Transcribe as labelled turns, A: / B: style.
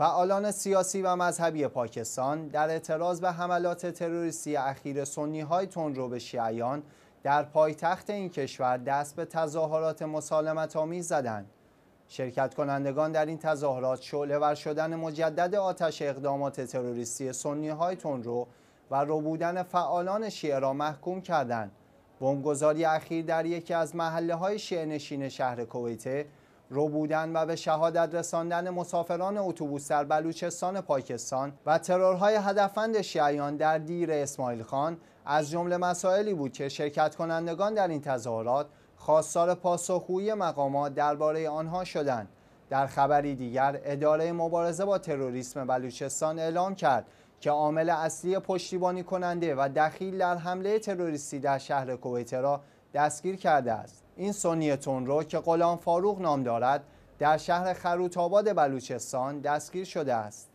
A: فعالان سیاسی و مذهبی پاکستان در اعتراض به حملات تروریستی اخیر سنی های تندرو به شیعیان در پایتخت این کشور دست به تظاهرات مسالمت آمیز زدند. شرکت کنندگان در این تظاهرات شعله ور شدن مجدد آتش اقدامات تروریستی سنی های تندرو و ربودن فعالان شیعه را محکوم کردند. بمبگذاری اخیر در یکی از محله های شیعه نشین شهر کویته رو بودن و به شهادت رساندن مسافران اتوبوس در بلوچستان پاکستان و ترورهای هدفند شیعیان در دیر اسماعیل خان از جمله مسائلی بود که شرکت کنندگان در این تظاهرات خواستار پاسخگویی مقامات درباره آنها شدند در خبری دیگر اداره مبارزه با تروریسم بلوچستان اعلام کرد که عامل اصلی پشتیبانی کننده و دخیل در حمله تروریستی در شهر کویترا دستگیر کرده است این سنی تونرو که غلام فاروق نام دارد در شهر آباد بلوچستان دستگیر شده است